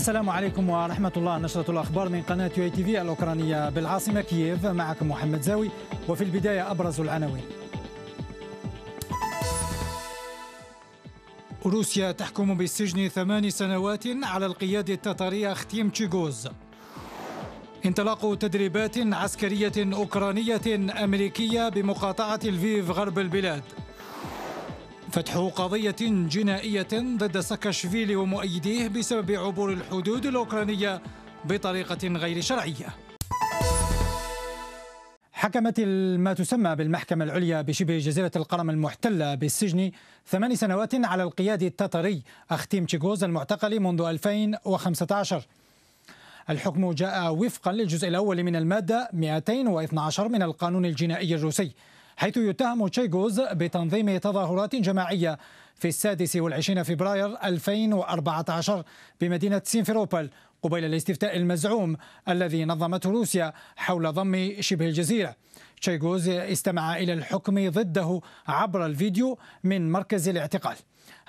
السلام عليكم ورحمة الله نشرة الأخبار من قناة يو تي في الأوكرانية بالعاصمة كييف معكم محمد زاوي وفي البداية أبرز العناوين روسيا تحكم بالسجن ثمان سنوات على القيادة التتارية ختيم تشيغوز انطلاق تدريبات عسكرية أوكرانية أمريكية بمقاطعة الفيف غرب البلاد فتح قضية جنائية ضد ساكاشفيلي ومؤيديه بسبب عبور الحدود الأوكرانية بطريقة غير شرعية حكمت ما تسمى بالمحكمة العليا بشبه جزيرة القرم المحتلة بالسجن ثمان سنوات على القيادي التتري أختيم تشيغوز المعتقل منذ 2015 الحكم جاء وفقا للجزء الأول من المادة 212 من القانون الجنائي الروسي حيث يتهم تشيغوز بتنظيم تظاهرات جماعية في السادس والعشرين فبراير 2014 بمدينة سينفروبل قبيل الاستفتاء المزعوم الذي نظمته روسيا حول ضم شبه الجزيرة تشيغوز استمع إلى الحكم ضده عبر الفيديو من مركز الاعتقال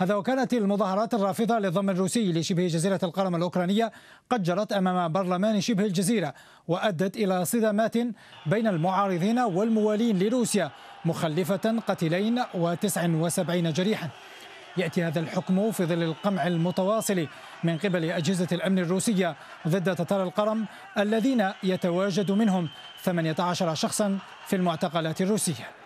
هذا وكانت المظاهرات الرافضة للضم الروسي لشبه جزيرة القرم الأوكرانية قد جرت أمام برلمان شبه الجزيرة وأدت إلى صدامات بين المعارضين والموالين لروسيا مخلفة قتيلين و79 جريحا يأتي هذا الحكم في ظل القمع المتواصل من قبل أجهزة الأمن الروسية ضد تتار القرم الذين يتواجد منهم 18 شخصا في المعتقلات الروسيه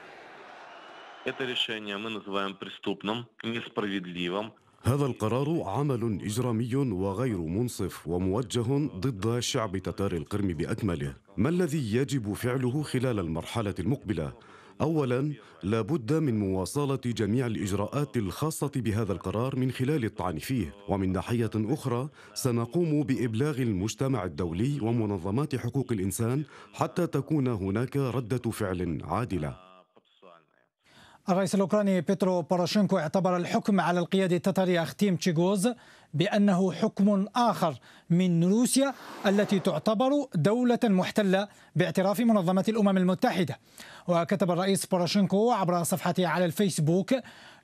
هذا القرار عمل إجرامي وغير منصف وموجه ضد شعب تتار القرم بأكمله ما الذي يجب فعله خلال المرحلة المقبلة؟ أولا لابد من مواصلة جميع الإجراءات الخاصة بهذا القرار من خلال الطعن فيه ومن ناحية أخرى سنقوم بإبلاغ المجتمع الدولي ومنظمات حقوق الإنسان حتى تكون هناك ردة فعل عادلة الرئيس الأوكراني بيترو بوروشينكو اعتبر الحكم على القياده التتاريه أختيم تشيغوز بأنه حكم آخر من روسيا التي تعتبر دولة محتلة باعتراف منظمة الأمم المتحدة وكتب الرئيس بوروشينكو عبر صفحته على الفيسبوك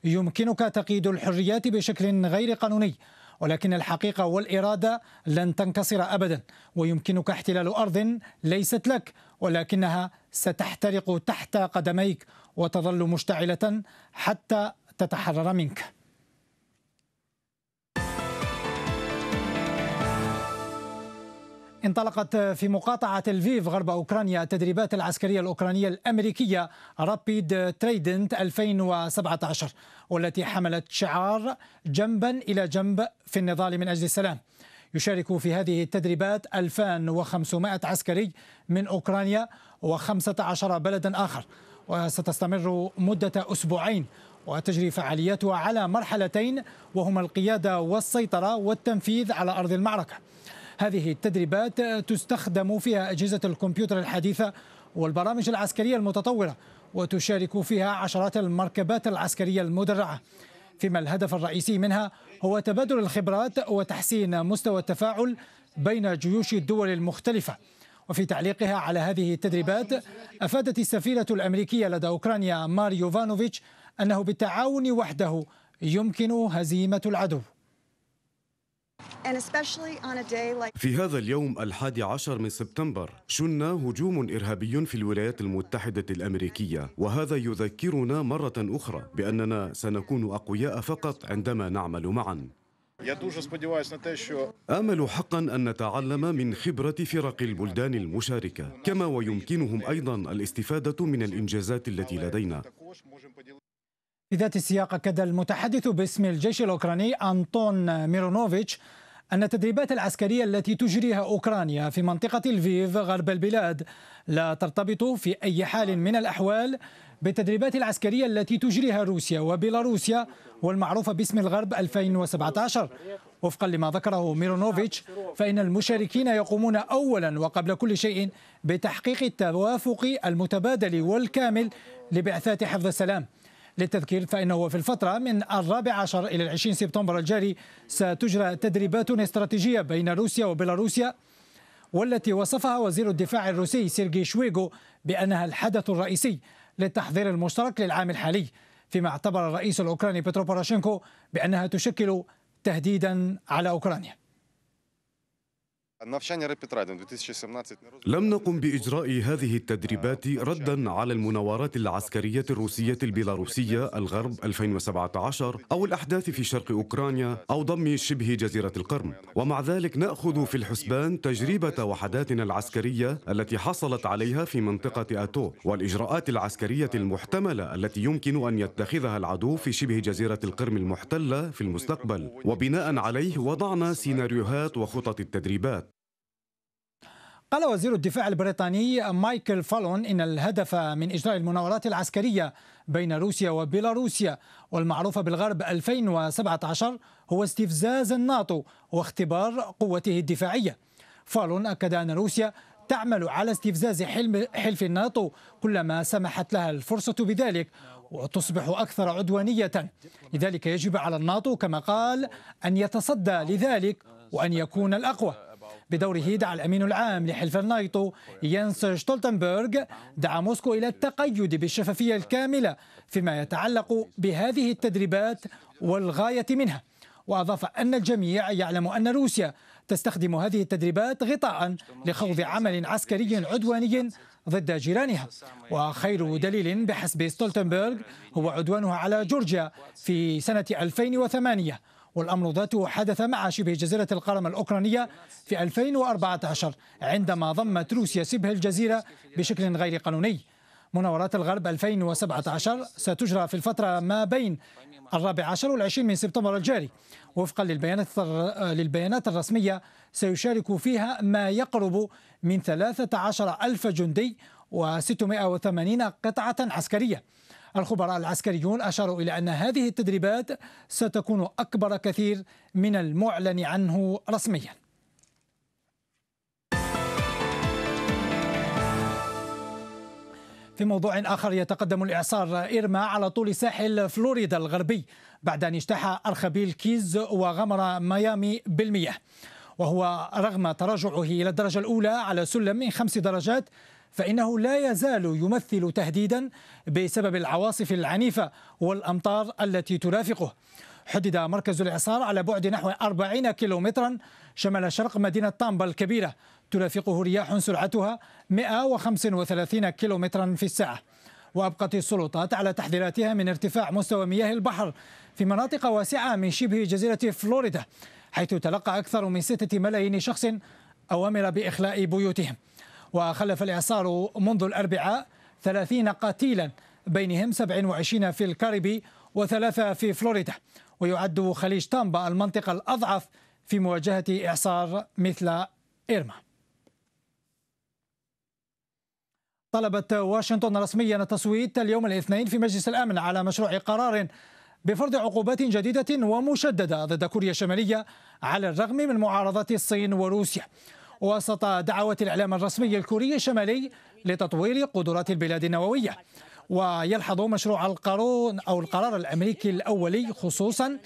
يمكنك تقييد الحريات بشكل غير قانوني ولكن الحقيقة والإرادة لن تنكسر أبدا ويمكنك احتلال أرض ليست لك ولكنها ستحترق تحت قدميك وتظل مشتعلة حتى تتحرر منك انطلقت في مقاطعة الفيف غرب أوكرانيا التدريبات العسكرية الأوكرانية الأمريكية رابيد تريدنت 2017 والتي حملت شعار جنبا إلى جنب في النضال من أجل السلام يشارك في هذه التدريبات 2500 عسكري من أوكرانيا و15 بلدا آخر وستستمر مدة أسبوعين وتجري فعالياتها على مرحلتين وهما القيادة والسيطرة والتنفيذ على أرض المعركة هذه التدريبات تستخدم فيها أجهزة الكمبيوتر الحديثة والبرامج العسكرية المتطورة وتشارك فيها عشرات المركبات العسكرية المدرعة فيما الهدف الرئيسي منها هو تبادل الخبرات وتحسين مستوى التفاعل بين جيوش الدول المختلفة وفي تعليقها على هذه التدريبات أفادت السفيرة الأمريكية لدى أوكرانيا ماري يوفانوفيتش أنه بالتعاون وحده يمكن هزيمة العدو في هذا اليوم الحادي عشر من سبتمبر شن هجوم إرهابي في الولايات المتحدة الأمريكية وهذا يذكرنا مرة أخرى بأننا سنكون أقوياء فقط عندما نعمل معاً آمل حقا أن نتعلم من خبرة فرق البلدان المشاركة كما ويمكنهم أيضا الاستفادة من الإنجازات التي لدينا في ذات السياق أكد المتحدث باسم الجيش الأوكراني أنطون ميرونوفيتش أن التدريبات العسكرية التي تجريها أوكرانيا في منطقة الفيف غرب البلاد لا ترتبط في أي حال من الأحوال بالتدريبات العسكرية التي تجريها روسيا وبيلاروسيا والمعروفة باسم الغرب 2017 وفقا لما ذكره ميرونوفيتش فإن المشاركين يقومون أولا وقبل كل شيء بتحقيق التوافق المتبادل والكامل لبعثات حفظ السلام للتذكير فإنه في الفترة من الرابع عشر إلى العشرين سبتمبر الجاري ستجرى تدريبات استراتيجية بين روسيا وبيلاروسيا والتي وصفها وزير الدفاع الروسي سيرجي شويغو بأنها الحدث الرئيسي للتحضير المشترك للعام الحالي فيما اعتبر الرئيس الأوكراني بيترو باراشينكو بأنها تشكل تهديدا على أوكرانيا لم نقم بإجراء هذه التدريبات ردا على المناورات العسكرية الروسية البيلاروسية الغرب 2017 أو الأحداث في شرق أوكرانيا أو ضم شبه جزيرة القرم ومع ذلك نأخذ في الحسبان تجربة وحداتنا العسكرية التي حصلت عليها في منطقة أتو والإجراءات العسكرية المحتملة التي يمكن أن يتخذها العدو في شبه جزيرة القرم المحتلة في المستقبل وبناء عليه وضعنا سيناريوهات وخطط التدريبات قال وزير الدفاع البريطاني مايكل فالون إن الهدف من إجراء المناورات العسكرية بين روسيا وبيلاروسيا والمعروفة بالغرب 2017 هو استفزاز الناتو واختبار قوته الدفاعية فالون أكد أن روسيا تعمل على استفزاز حلف الناتو كلما سمحت لها الفرصة بذلك وتصبح أكثر عدوانية لذلك يجب على الناتو كما قال أن يتصدى لذلك وأن يكون الأقوى بدوره دعا الأمين العام لحلف الناتو ينس شتولتنبرغ دعا موسكو إلى التقيد بالشفافية الكاملة فيما يتعلق بهذه التدريبات والغاية منها وأضاف أن الجميع يعلم أن روسيا تستخدم هذه التدريبات غطاء لخوض عمل عسكري عدواني ضد جيرانها وخير دليل بحسب ستولتنبرغ هو عدوانها على جورجيا في سنة 2008 والأمر ذاته حدث مع شبه جزيرة القرم الأوكرانية في 2014 عندما ضمت روسيا شبه الجزيرة بشكل غير قانوني مناورات الغرب 2017 ستجرى في الفترة ما بين الرابع عشر والعشرين من سبتمبر الجاري وفقا للبيانات للبيانات الرسمية سيشارك فيها ما يقرب من 13 ألف جندي و680 قطعة عسكرية الخبراء العسكريون أشاروا إلى أن هذه التدريبات ستكون أكبر كثير من المعلن عنه رسمياً في موضوع آخر يتقدم الإعصار إيرما على طول ساحل فلوريدا الغربي بعد أن اجتاح أرخبيل كيز وغمر ميامي بالمياه وهو رغم تراجعه إلى الدرجة الأولى على سلم من خمس درجات فإنه لا يزال يمثل تهديدا بسبب العواصف العنيفة والأمطار التي ترافقه حدد مركز الإعصار على بعد نحو 40 كيلومترا شمال شرق مدينة طامبا الكبيرة ترافقه رياح سرعتها 135 كيلومترا في الساعة وأبقت السلطات على تحذيراتها من ارتفاع مستوى مياه البحر في مناطق واسعة من شبه جزيرة فلوريدا حيث تلقى أكثر من ستة ملايين شخص أوامر بإخلاء بيوتهم وخلف الإعصار منذ الأربعاء 30 قتيلا بينهم 27 في الكاريبي وثلاثة في فلوريدا ويعد خليج تامبا المنطقة الأضعف في مواجهة إعصار مثل إيرما طلبت واشنطن رسميا التصويت اليوم الاثنين في مجلس الامن على مشروع قرار بفرض عقوبات جديده ومشدده ضد كوريا الشماليه على الرغم من معارضه الصين وروسيا وسط دعوة الإعلام الرسمي الكوري الشمالي لتطوير قدرات البلاد النووية ويلحظ مشروع القانون أو القرار الأمريكي الأولي خصوصا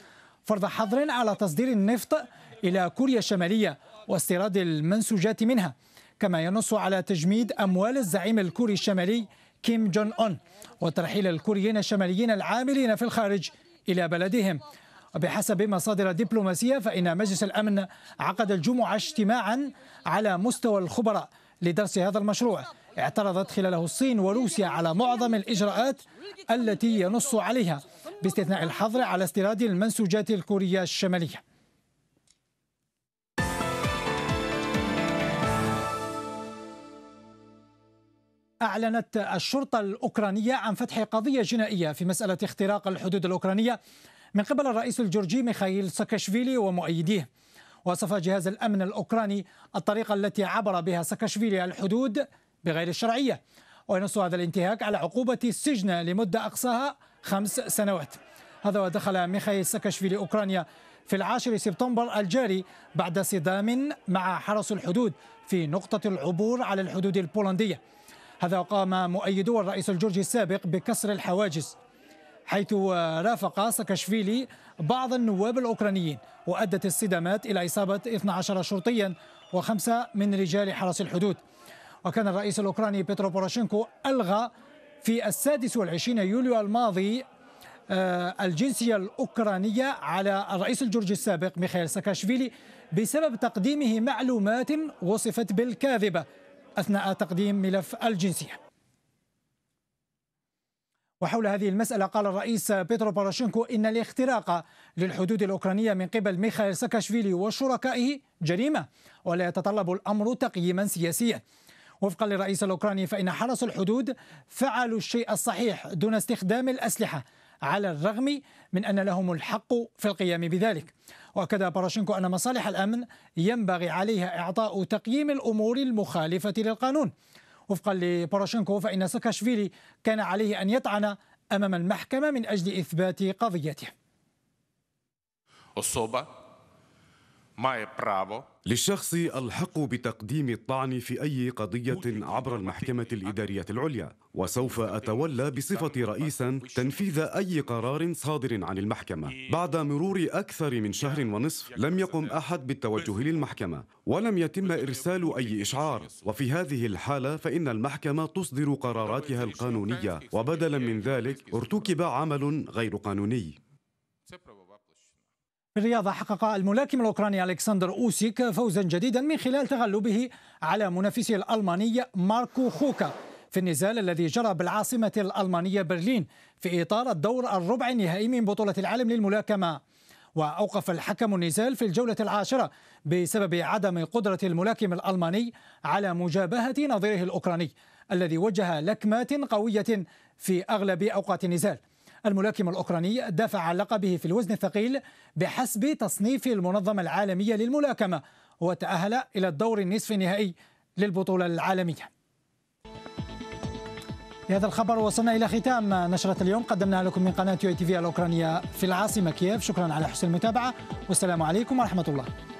فرض حظر على تصدير النفط إلى كوريا الشمالية واستيراد المنسوجات منها كما ينص على تجميد أموال الزعيم الكوري الشمالي كيم جون أون وترحيل الكوريين الشماليين العاملين في الخارج إلى بلدهم وبحسب مصادر دبلوماسية فإن مجلس الأمن عقد الجمعة اجتماعا على مستوى الخبراء لدرس هذا المشروع اعترضت خلاله الصين وروسيا على معظم الإجراءات التي ينص عليها باستثناء الحظر على استيراد المنسوجات الكورية الشمالية أعلنت الشرطة الأوكرانية عن فتح قضية جنائية في مسألة اختراق الحدود الأوكرانية من قبل الرئيس الجورجي ميخائيل ساكاشفيلي ومؤيديه وصف جهاز الأمن الأوكراني الطريقة التي عبر بها ساكاشفيلي الحدود بغير الشرعية وينص هذا الانتهاك على عقوبة السجن لمدة أقصاها خمس سنوات هذا ودخل ميخائيل ساكاشفيلي أوكرانيا في العاشر سبتمبر الجاري بعد صدام مع حرس الحدود في نقطة العبور على الحدود البولندية هذا وقام مؤيدو الرئيس الجورجي السابق بكسر الحواجز حيث رافق ساكاشفيلي بعض النواب الأوكرانيين وأدت الصدامات إلى إصابة 12 شرطيا وخمسة من رجال حرس الحدود وكان الرئيس الأوكراني بيترو بوروشينكو ألغى في السادس والعشرين يوليو الماضي آه، الجنسية الأوكرانية على الرئيس الجورجي السابق ميخائيل ساكاشفيلي بسبب تقديمه معلومات وصفت بالكاذبة أثناء تقديم ملف الجنسية وحول هذه المسألة قال الرئيس بيترو باراشينكو إن الاختراق للحدود الأوكرانية من قبل ميخائيل ساكاشفيلي وشركائه جريمة ولا يتطلب الأمر تقييما سياسيا وفقا للرئيس الأوكراني فإن حرس الحدود فعلوا الشيء الصحيح دون استخدام الأسلحة على الرغم من أن لهم الحق في القيام بذلك وأكد باراشينكو أن مصالح الأمن ينبغي عليها إعطاء تقييم الأمور المخالفة للقانون وفقا لبوروشنكو فإن ساكاشفيلي كان عليه أن يطعن أمام المحكمة من أجل إثبات قضيته. للشخص الحق بتقديم الطعن في أي قضية عبر المحكمة الإدارية العليا وسوف أتولى بصفتي رئيسا تنفيذ أي قرار صادر عن المحكمة بعد مرور أكثر من شهر ونصف لم يقم أحد بالتوجه للمحكمة ولم يتم إرسال أي إشعار وفي هذه الحالة فإن المحكمة تصدر قراراتها القانونية وبدلا من ذلك ارتكب عمل غير قانوني الرياضة حقق الملاكم الأوكراني ألكسندر أوسيك فوزا جديدا من خلال تغلبه على منافسه الألماني ماركو خوكا في النزال الذي جرى بالعاصمة الألمانية برلين في إطار الدور الربع النهائي من بطولة العالم للملاكمة وأوقف الحكم النزال في الجولة العاشرة بسبب عدم قدرة الملاكم الألماني على مجابهة نظيره الأوكراني الذي وجه لكمات قوية في أغلب أوقات النزال الملاكم الأوكراني دفع عن لقبه في الوزن الثقيل بحسب تصنيف المنظمة العالمية للملاكمة وتأهل إلى الدور النصف النهائي للبطولة العالمية بهذا الخبر وصلنا إلى ختام نشرة اليوم قدمناها لكم من قناة يو تي في الأوكرانية في العاصمة كييف شكرا على حسن المتابعة والسلام عليكم ورحمة الله